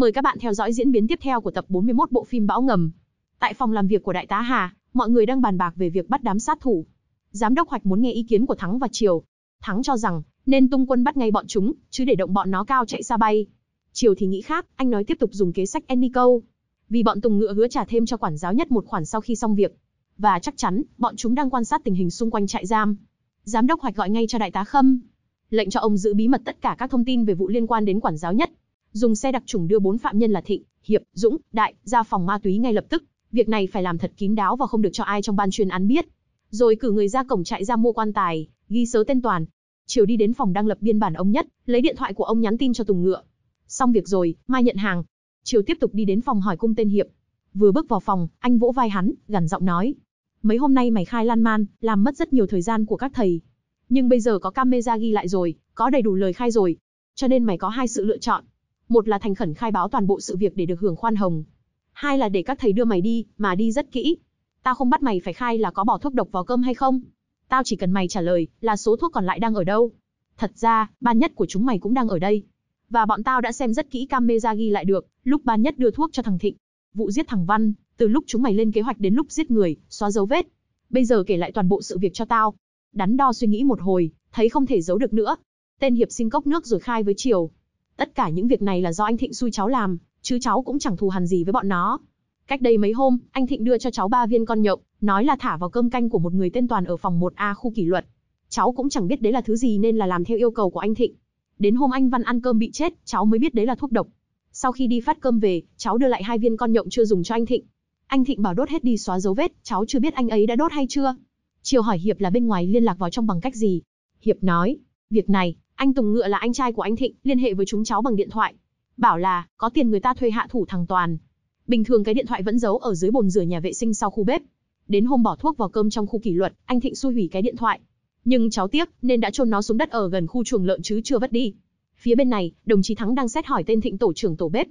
Mời các bạn theo dõi diễn biến tiếp theo của tập 41 bộ phim Bão ngầm. Tại phòng làm việc của Đại tá Hà, mọi người đang bàn bạc về việc bắt đám sát thủ. Giám đốc Hoạch muốn nghe ý kiến của Thắng và Triều. Thắng cho rằng nên tung quân bắt ngay bọn chúng, chứ để động bọn nó cao chạy xa bay. Triều thì nghĩ khác, anh nói tiếp tục dùng kế sách Enico. Vì bọn Tùng Ngựa hứa trả thêm cho quản giáo nhất một khoản sau khi xong việc. Và chắc chắn, bọn chúng đang quan sát tình hình xung quanh trại giam. Giám đốc Hoạch gọi ngay cho đại tá Khâm. Lệnh cho ông giữ bí mật tất cả các thông tin về vụ liên quan đến quản giáo nhất dùng xe đặc trùng đưa bốn phạm nhân là Thịnh, Hiệp, Dũng, Đại ra phòng ma túy ngay lập tức. Việc này phải làm thật kín đáo và không được cho ai trong ban chuyên án biết. Rồi cử người ra cổng trại ra mua quan tài, ghi số tên toàn. Chiều đi đến phòng đang lập biên bản ông nhất, lấy điện thoại của ông nhắn tin cho Tùng Ngựa. Xong việc rồi, mai nhận hàng. Chiều tiếp tục đi đến phòng hỏi cung tên Hiệp. Vừa bước vào phòng, anh vỗ vai hắn, gằn giọng nói: "Mấy hôm nay mày khai lan man, làm mất rất nhiều thời gian của các thầy, nhưng bây giờ có camera ghi lại rồi, có đầy đủ lời khai rồi, cho nên mày có hai sự lựa chọn, một là thành khẩn khai báo toàn bộ sự việc để được hưởng khoan hồng. Hai là để các thầy đưa mày đi, mà đi rất kỹ. Tao không bắt mày phải khai là có bỏ thuốc độc vào cơm hay không. Tao chỉ cần mày trả lời là số thuốc còn lại đang ở đâu. Thật ra, ban nhất của chúng mày cũng đang ở đây. Và bọn tao đã xem rất kỹ camera ghi lại được, lúc ban nhất đưa thuốc cho thằng Thịnh. Vụ giết thằng Văn, từ lúc chúng mày lên kế hoạch đến lúc giết người, xóa dấu vết. Bây giờ kể lại toàn bộ sự việc cho tao. Đắn đo suy nghĩ một hồi, thấy không thể giấu được nữa. Tên hiệp xin cốc nước rồi khai với Triều. Tất cả những việc này là do anh Thịnh xui cháu làm, chứ cháu cũng chẳng thù hằn gì với bọn nó. Cách đây mấy hôm, anh Thịnh đưa cho cháu ba viên con nhộng, nói là thả vào cơm canh của một người tên Toàn ở phòng 1A khu kỷ luật. Cháu cũng chẳng biết đấy là thứ gì nên là làm theo yêu cầu của anh Thịnh. Đến hôm anh Văn ăn cơm bị chết, cháu mới biết đấy là thuốc độc. Sau khi đi phát cơm về, cháu đưa lại hai viên con nhộng chưa dùng cho anh Thịnh. Anh Thịnh bảo đốt hết đi xóa dấu vết, cháu chưa biết anh ấy đã đốt hay chưa. Chiều hỏi Hiệp là bên ngoài liên lạc vào trong bằng cách gì. Hiệp nói, việc này, anh Tùng Ngựa là anh trai của anh Thịnh, liên hệ với chúng cháu bằng điện thoại. Bảo là, có tiền người ta thuê hạ thủ thằng Toàn. Bình thường cái điện thoại vẫn giấu ở dưới bồn rửa nhà vệ sinh sau khu bếp. Đến hôm bỏ thuốc vào cơm trong khu kỷ luật, anh Thịnh xui hủy cái điện thoại. Nhưng cháu tiếc, nên đã chôn nó xuống đất ở gần khu chuồng lợn chứ chưa vất đi. Phía bên này, đồng chí Thắng đang xét hỏi tên Thịnh tổ trưởng tổ bếp.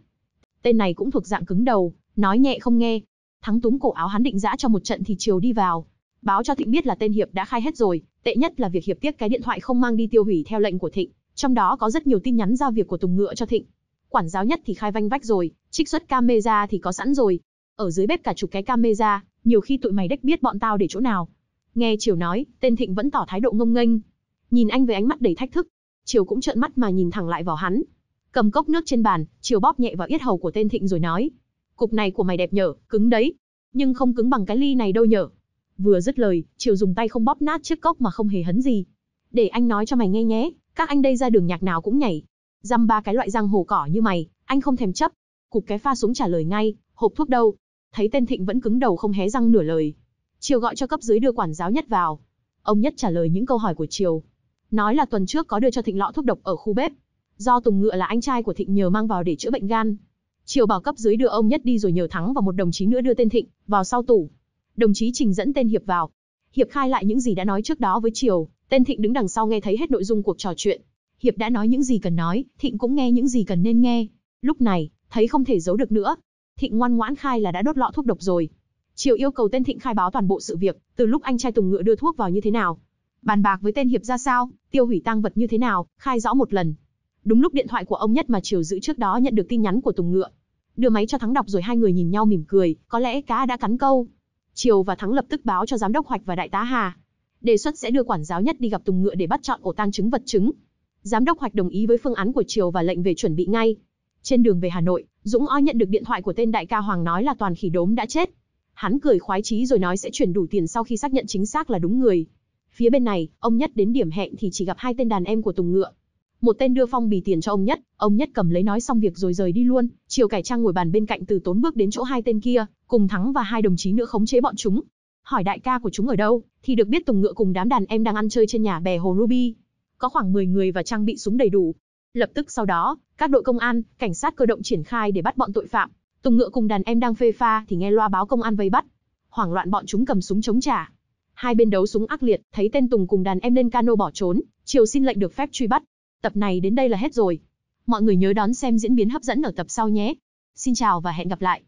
Tên này cũng thuộc dạng cứng đầu, nói nhẹ không nghe. Thắng túm cổ áo hắn định dã cho một trận thì chiều đi vào, báo cho Thịnh biết là tên Hiệp đã khai hết rồi, Tệ nhất là việc hiệp tiếc cái điện thoại không mang đi tiêu hủy theo lệnh của Thịnh, trong đó có rất nhiều tin nhắn giao việc của Tùng Ngựa cho Thịnh. Quản giáo nhất thì khai vanh vách rồi, trích xuất camera thì có sẵn rồi. Ở dưới bếp cả chục cái camera, nhiều khi tụi mày đếch biết bọn tao để chỗ nào. Nghe Triều nói, tên Thịnh vẫn tỏ thái độ ngông nghênh. Nhìn anh với ánh mắt đầy thách thức, Triều cũng trợn mắt mà nhìn thẳng lại vào hắn. Cầm cốc nước trên bàn, Triều bóp nhẹ vào yết hầu của tên Thịnh rồi nói: "Cục này của mày đẹp nhở, cứng đấy, nhưng không cứng bằng cái ly này đâu nhở." Vừa dứt lời, Triệu dùng tay không bóp nát chiếc cốc mà không hề hấn gì. Để anh nói cho mày nghe nhé, các anh đây ra đường nhạc nào cũng nhảy. Dăm ba cái loại răng hồ cỏ như mày, anh không thèm chấp. Cục cái pha súng trả lời ngay, hộp thuốc đâu? Thấy tên Thịnh vẫn cứng đầu không hé răng nửa lời. Triều gọi cho cấp dưới đưa quản giáo nhất vào. Ông nhất trả lời những câu hỏi của Triều. Nói là tuần trước có đưa cho Thịnh lọ thuốc độc ở khu bếp. Do Tùng Ngựa là anh trai của Thịnh nhờ mang vào để chữa bệnh gan. Triều bảo cấp dưới đưa ông nhất đi rồi nhờ Thắng và một đồng chí nữa đưa tên Thịnh vào sau tủ. Đồng chí Trình dẫn tên Hiệp vào. Hiệp khai lại những gì đã nói trước đó với Triều, tên Thịnh đứng đằng sau nghe thấy hết nội dung cuộc trò chuyện. Hiệp đã nói những gì cần nói, Thịnh cũng nghe những gì cần nên nghe. Lúc này, thấy không thể giấu được nữa. Thịnh ngoan ngoãn khai là đã đốt lọ thuốc độc rồi. Triều yêu cầu tên Thịnh khai báo toàn bộ sự việc, từ lúc anh trai Tùng Ngựa đưa thuốc vào như thế nào, bàn bạc với tên Hiệp ra sao, tiêu hủy tăng vật như thế nào, khai rõ một lần. Đúng lúc điện thoại của ông nhất mà Triều giữ trước đó nhận được tin nhắn của Tùng Ngựa. Đưa máy cho Thắng đọc rồi hai người nhìn nhau mỉm cười, có lẽ cá đã cắn câu. Triều và Thắng lập tức báo cho giám đốc Hoạch và đại tá Hà. Đề xuất sẽ đưa quản giáo nhất đi gặp Tùng Ngựa để bắt chọn ổ tang chứng vật chứng. Giám đốc Hoạch đồng ý với phương án của Triều và lệnh về chuẩn bị ngay. Trên đường về Hà Nội, Dũng Oi nhận được điện thoại của tên đại ca Hoàng nói là toàn khỉ đốm đã chết. Hắn cười khoái chí rồi nói sẽ chuyển đủ tiền sau khi xác nhận chính xác là đúng người. Phía bên này, ông nhất đến điểm hẹn thì chỉ gặp hai tên đàn em của Tùng Ngựa một tên đưa phong bì tiền cho ông nhất, ông nhất cầm lấy nói xong việc rồi rời đi luôn, chiều cải trang ngồi bàn bên cạnh từ tốn bước đến chỗ hai tên kia, cùng thắng và hai đồng chí nữa khống chế bọn chúng. Hỏi đại ca của chúng ở đâu, thì được biết Tùng Ngựa cùng đám đàn em đang ăn chơi trên nhà bè Hồ Ruby. Có khoảng 10 người và trang bị súng đầy đủ. Lập tức sau đó, các đội công an, cảnh sát cơ động triển khai để bắt bọn tội phạm. Tùng Ngựa cùng đàn em đang phê pha thì nghe loa báo công an vây bắt. Hoảng loạn bọn chúng cầm súng chống trả. Hai bên đấu súng ác liệt, thấy tên Tùng cùng đàn em lên cano bỏ trốn, Triều xin lệnh được phép truy bắt, Tập này đến đây là hết rồi. Mọi người nhớ đón xem diễn biến hấp dẫn ở tập sau nhé. Xin chào và hẹn gặp lại.